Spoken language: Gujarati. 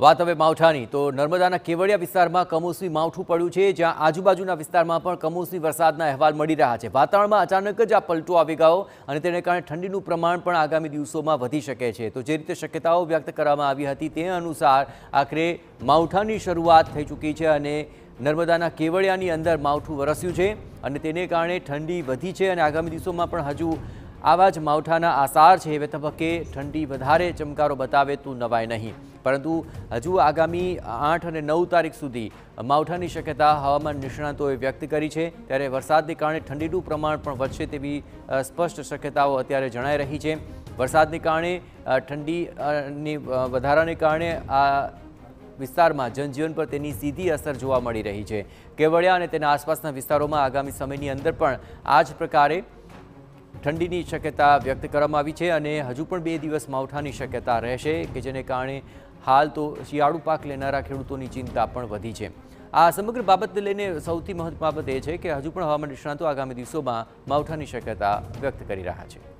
વાત હવે માવઠાની તો નર્મદાના કેવડિયા વિસ્તારમાં કમોસમી માવઠું પડ્યું છે જ્યાં આજુબાજુના વિસ્તારમાં પણ કમોસમી વરસાદના અહેવાલ મળી રહ્યા છે વાતાવરણમાં અચાનક જ આ પલટો આવી ગયો અને તેને કારણે ઠંડીનું પ્રમાણ પણ આગામી દિવસોમાં વધી શકે છે તો જે રીતે શક્યતાઓ વ્યક્ત કરવામાં આવી હતી તે અનુસાર આખરે માવઠાની શરૂઆત થઈ ચૂકી છે અને નર્મદાના કેવડિયાની અંદર માવઠું વરસ્યું છે અને તેને કારણે ઠંડી વધી છે અને આગામી દિવસોમાં પણ હજુ આવા જ માવઠાના આસાર છે એવે તબક્કે ઠંડી વધારે ચમકારો બતાવે તો નવાય નહીં પરંતુ હજુ આગામી આઠ અને નવ તારીખ સુધી માવઠાની શક્યતા હવામાન નિષ્ણાતોએ વ્યક્ત કરી છે ત્યારે વરસાદને કારણે ઠંડીનું પ્રમાણ પણ વધશે તેવી સ્પષ્ટ શક્યતાઓ અત્યારે જણાઈ રહી છે વરસાદને કારણે ઠંડીની વધારાને કારણે આ વિસ્તારમાં જનજીવન પર તેની સીધી અસર જોવા મળી રહી છે કેવડિયા અને તેના આસપાસના વિસ્તારોમાં આગામી સમયની અંદર પણ આ જ પ્રકારે ઠંડીની શક્યતા વ્યક્ત કરવામાં આવી છે અને હજુ પણ બે દિવસ માવઠાની શક્યતા રહેશે કે જેને કારણે હાલ તો શિયાળુ પાક લેનારા ખેડૂતોની ચિંતા પણ વધી છે આ સમગ્ર બાબતને લઈને સૌથી મહત્વ બાબત એ છે કે હજુ પણ હવામાન નિષ્ણાંતો આગામી દિવસોમાં માવઠાની શક્યતા વ્યક્ત કરી રહ્યા છે